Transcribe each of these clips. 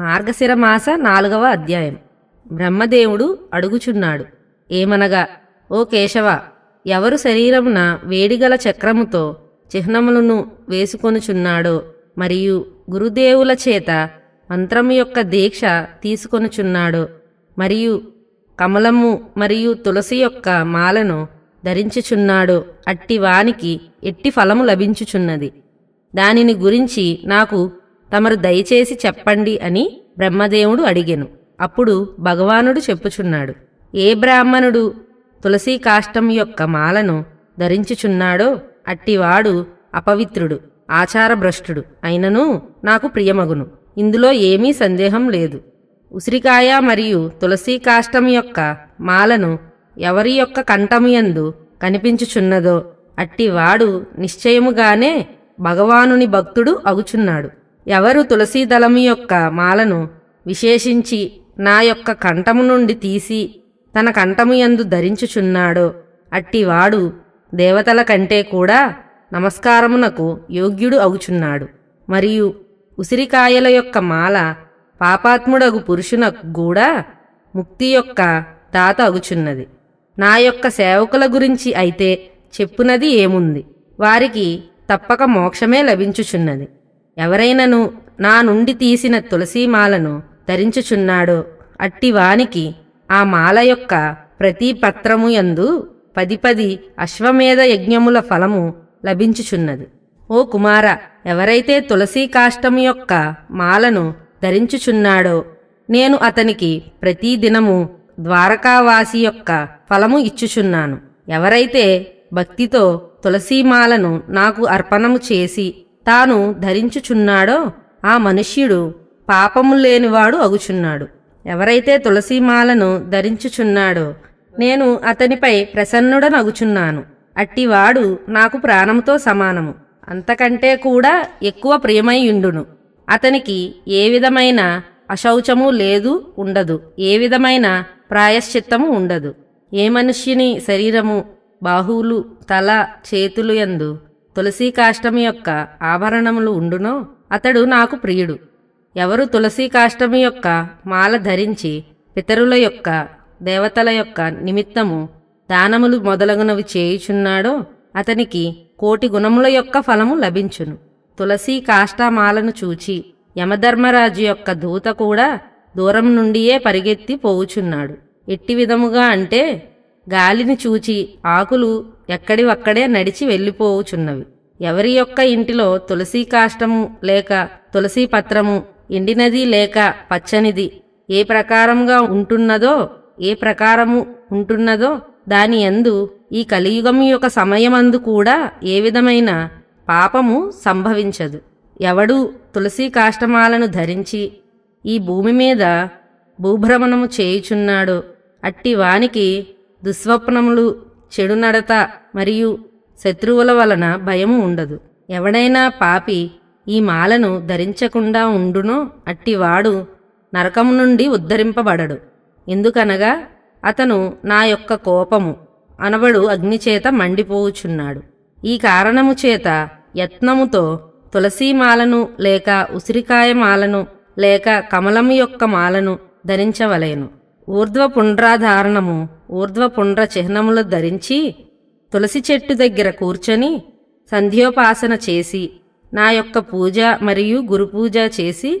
మార్గశిర మాస నాలుగవ అధ్యాయం బ్రహ్మదేవుడు అడుగుచున్నాడు ఏమనగా ఓ కేశవ ఎవరు శరీరమున వేడిగల చక్రముతో చిహ్నములను వేసుకొనుచున్నాడో మరియు గురుదేవుల చేత మంత్రము యొక్క దీక్ష తీసుకొనుచున్నాడో మరియు కమలము మరియు తులసి యొక్క మాలను ధరించుచున్నాడో అట్టి వానికి ఎట్టి ఫలము లభించుచున్నది దానిని గురించి నాకు తమరు దయచేసి చెప్పండి అని బ్రహ్మదేవుడు అడిగెను అప్పుడు భగవానుడు చెప్పుచున్నాడు ఏ బ్రాహ్మణుడు తులసీ కాష్టం యొక్క మాలను ధరించుచున్నాడో అట్టివాడు అపవిత్రుడు ఆచారభ్రష్టుడు అయినను నాకు ప్రియమగును ఇందులో ఏమీ సందేహం లేదు ఉసిరికాయ మరియు తులసీ కాష్టం యొక్క మాలను ఎవరి యొక్క కంఠమియందు కనిపించుచున్నదో అట్టివాడు నిశ్చయముగానే భగవానుని భక్తుడు అగుచున్నాడు ఎవరు తులసీదళము యొక్క మాలను విశేషించి నా యొక్క కంఠము నుండి తీసి తన కంఠము యందు ధరించుచున్నాడో అట్టివాడు దేవతల కంటే కూడా నమస్కారమునకు యోగ్యుడు అగుచున్నాడు మరియు ఉసిరికాయల యొక్క మాల పాపాత్ముడగు పురుషునకు కూడా ముక్తి యొక్క దాత అగుచున్నది నా యొక్క సేవకుల గురించి అయితే చెప్పునది ఏముంది వారికి తప్పక మోక్షమే లభించుచున్నది ఎవరైనను నా నుండి తీసిన తులసీమాలను ధరించుచున్నాడో అట్టివానికి ఆ మాల యొక్క ప్రతి పత్రము ఎందు పది పది అశ్వమేధ యజ్ఞముల ఫలము లభించుచున్నది ఓ కుమార ఎవరైతే తులసీ కాష్టము యొక్క మాలను ధరించుచున్నాడో నేను అతనికి ప్రతిదినము ద్వారకావాసి యొక్క ఫలము ఇచ్చుచున్నాను ఎవరైతే భక్తితో తులసీమాలను నాకు అర్పణము చేసి తాను ధరించుచున్నాడో ఆ మనుష్యుడు పాపము లేనివాడు అగుచున్నాడు ఎవరైతే తులసీమాలను ధరించుచున్నాడో నేను అతనిపై ప్రసన్నుడనగుచున్నాను అట్టివాడు నాకు ప్రాణంతో సమానము అంతకంటే కూడా ఎక్కువ ప్రియమైయుండును అతనికి ఏ విధమైన అశౌచము లేదు ఉండదు ఏ విధమైన ప్రాయశ్చిత్తము ఉండదు ఏ మనుష్యుని శరీరము బాహువులు తల చేతులు ఎందు తులసీ కాష్టమి యొక్క ఆభరణములు ఉండునో అతడు నాకు ప్రియుడు ఎవరు తులసీ కాష్టమి యొక్క మాల ధరించి పితరుల యొక్క దేవతల యొక్క నిమిత్తము దానములు మొదలగునవి చేయుచున్నాడో అతనికి కోటి గుణముల యొక్క ఫలము లభించును తులసీ కాష్టమాలను చూచి యమధర్మరాజు యొక్క దూత కూడా దూరం నుండియే పరిగెత్తి పోవుచున్నాడు ఎట్టి విధముగా అంటే గాలిని చూచి ఆకులు ఎక్కడి అక్కడే నడిచి వెళ్ళిపోవుచున్నవి ఎవరి యొక్క ఇంటిలో తులసీ కాష్టము లేక తులసీ పత్రము ఎండినది లేక పచ్చనిది ఏ ప్రకారంగా ఉంటున్నదో ఏ ప్రకారము ఉంటున్నదో దాని ఎందు ఈ కలియుగం యొక్క సమయమందు కూడా ఏ విధమైన పాపము సంభవించదు ఎవడు తులసీ కాష్టమాలను ధరించి ఈ భూమి మీద భూభ్రమణము చేయుచున్నాడో అట్టి వానికి దుస్వప్నములు చెడు నడత మరియు శత్రువుల వలన భయము ఉండదు ఎవడైనా పాపి ఈ మాలను ధరించకుండా ఉండునో అట్టివాడు నరకము నుండి ఉద్ధరింపబడడు ఎందుకనగా అతను నా యొక్క కోపము అనబడు అగ్నిచేత మండిపోవుచున్నాడు ఈ కారణము చేత యత్నముతో తులసీమాలను లేక ఉసిరికాయ మాలను లేక కమలము యొక్క మాలను ధరించవలేను ఊర్ధ్వ పునరాధారణము ఊర్ధ్వపుండ్ర చిహ్నములు ధరించి తులసి చెట్టు దగ్గర కూర్చొని సంధ్యోపాసన చేసి నా యొక్క పూజ మరియు గురుపూజ చేసి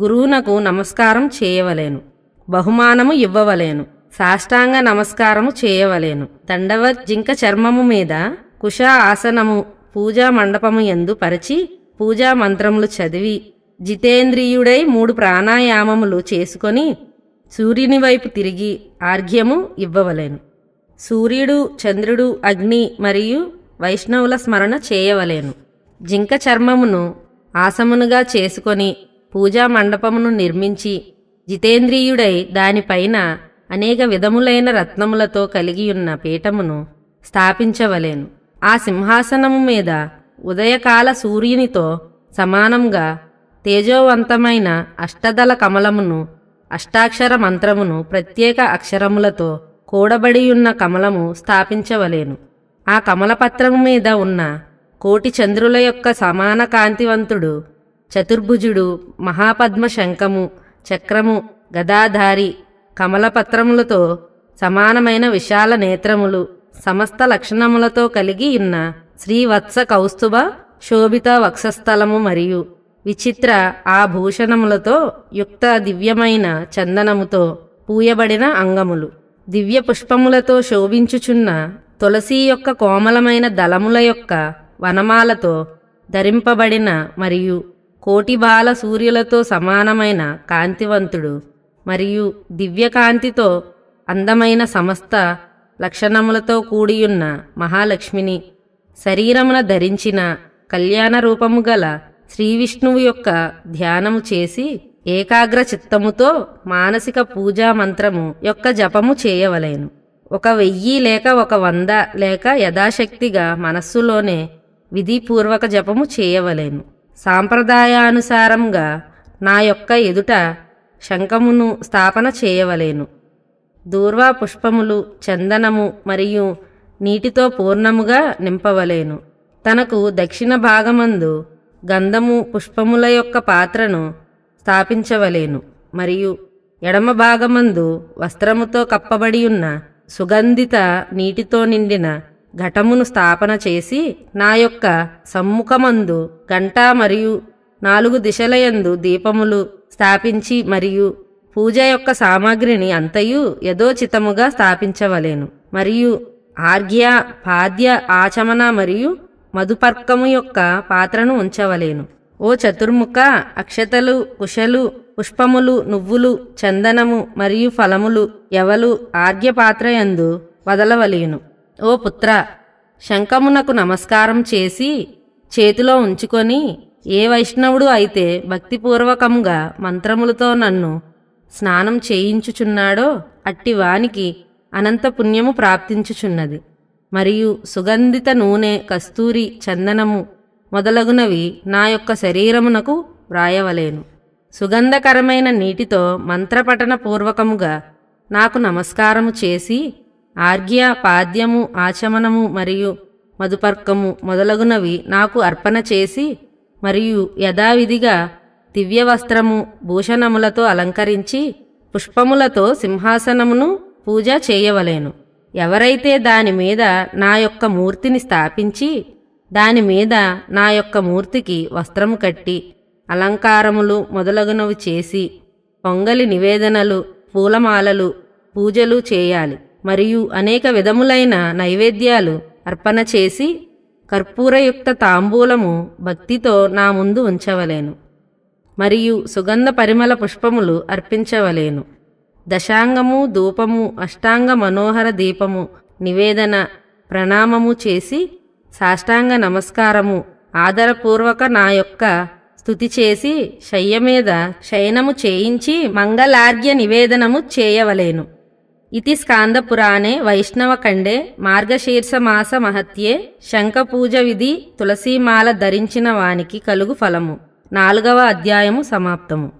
గురువునకు నమస్కారం చేయవలేను బహుమానము ఇవ్వవలేను సాష్టాంగ నమస్కారము చేయవలేను దండవత్ జింక చర్మము మీద కుష ఆసనము పూజా మండపము ఎందు పరిచి పూజా మంత్రములు చదివి జితేంద్రియుడై మూడు ప్రాణాయామములు చేసుకొని సూర్యుని వైపు తిరిగి ఆర్ఘ్యము ఇవ్వవలేను సూర్యుడు చంద్రుడు అగ్ని మరియు వైష్ణవుల స్మరణ చేయవలేను జింక చర్మమును ఆసమునుగా చేసుకొని పూజా మండపమును నిర్మించి జితేంద్రియుడై దానిపైన అనేక విధములైన రత్నములతో కలిగియున్న పీఠమును స్థాపించవలేను ఆ సింహాసనము మీద ఉదయకాల సూర్యునితో సమానంగా తేజోవంతమైన అష్టదళ కమలమును అష్టాక్షర మంత్రమును ప్రత్యేక అక్షరములతో కూడబడియున్న కమలము స్థాపించవలేను ఆ కమలపత్రము మీద ఉన్న కోటి చంద్రుల యొక్క సమాన కాంతివంతుడు చతుర్భుజుడు మహాపద్మ శంఖము చక్రము గదాధారి కమలపత్రములతో సమానమైన విశాల నేత్రములు సమస్త లక్షణములతో కలిగి ఉన్న శ్రీవత్స కౌస్తుభ శోభిత వక్షస్థలము మరియు విచిత్ర ఆభూషణములతో యుక్త దివ్యమైన చందనముతో పూయబడిన అంగములు దివ్య పుష్పములతో శోభించుచున్న తులసి యొక్క కోమలమైన దళముల యొక్క వనమాలతో ధరింపబడిన మరియు కోటిబాల సూర్యులతో సమానమైన కాంతివంతుడు మరియు దివ్యకాంతితో అందమైన సమస్త లక్షణములతో కూడియున్న మహాలక్ష్మిని శరీరమున ధరించిన కళ్యాణ రూపము గల శ్రీ విష్ణువు యొక్క ధ్యానము చేసి ఏకాగ్ర చిత్తముతో మానసిక పూజా మంత్రము యొక్క జపము చేయవలేను ఒక వెయ్యి లేక ఒక వంద లేక యథాశక్తిగా మనస్సులోనే విధిపూర్వక జపము చేయవలేను సాంప్రదాయానుసారంగా నా యొక్క ఎదుట శంఖమును స్థాపన చేయవలేను దూర్వా పుష్పములు చందనము మరియు నీటితో పూర్ణముగా నింపవలేను తనకు దక్షిణ భాగమందు గంధము పుష్పముల యొక్క పాత్రను స్థాపించవలేను మరియు ఎడమ భాగమందు వస్త్రముతో కప్పబడి ఉన్న సుగంధిత నీటితో నిండిన ఘటమును స్థాపన చేసి నా యొక్క సమ్ముఖమందు గంట మరియు నాలుగు దిశలయందు దీపములు స్థాపించి మరియు పూజ యొక్క సామాగ్రిని అంతయు యథోచితముగా స్థాపించవలేను మరియు ఆర్ఘ్య పాద్య ఆచమన మరియు మధుపర్కము యొక్క పాత్రను ఉంచవలేను ఓ చతుర్ముఖ అక్షతలు కుశలు పుష్పములు నువ్వులు చందనము మరియు ఫలములు ఎవలు ఆర్యపాత్రయందు వదలవలేను ఓ పుత్ర శంఖమునకు నమస్కారం చేసి చేతిలో ఉంచుకొని ఏ వైష్ణవుడు అయితే భక్తిపూర్వకముగా మంత్రములతో నన్ను స్నానం చేయించుచున్నాడో అట్టి వానికి అనంత పుణ్యము ప్రాప్తించుచున్నది మరియు సుగంధిత నూనె కస్తూరి చందనము మొదలగునవి నా యొక్క శరీరమునకు వ్రాయవలేను సుగంధకరమైన నీటితో మంత్రపఠన పూర్వకముగా నాకు నమస్కారము చేసి ఆర్గ్య పాద్యము ఆచమనము మరియు మధుపర్కము మొదలగునవి నాకు అర్పణ చేసి మరియు యథావిధిగా దివ్యవస్త్రము భూషణములతో అలంకరించి పుష్పములతో సింహాసనమును పూజ చేయవలేను ఎవరైతే దానిమీద నా యొక్క మూర్తిని స్థాపించి దానిమీద నా యొక్క మూర్తికి వస్త్రము కట్టి అలంకారములు మొదలగునవి చేసి పొంగలి నివేదనలు పూలమాలలు పూజలు చేయాలి మరియు అనేక విధములైన నైవేద్యాలు అర్పణ చేసి కర్పూరయుక్త తాంబూలము భక్తితో నా ముందు ఉంచవలేను మరియు సుగంధ పరిమళ పుష్పములు అర్పించవలేను దశాంగము ధూపము అష్టాంగ మనోహర దీపము నివేదన ప్రణామము చేసి సాష్టాంగ నమస్కారము ఆదరపూర్వక నా యొక్క స్థుతి చేసి శయ్య మీద శయనము చేయించి మంగళార్ఘ్య నివేదనము చేయవలేను ఇది స్కాందపురాణే వైష్ణవఖండే మార్గశీర్ష మాస మహత్యే శంఖపూజ విధి తులసీమాల ధరించిన వానికి కలుగు ఫలము నాలుగవ అధ్యాయము సమాప్తము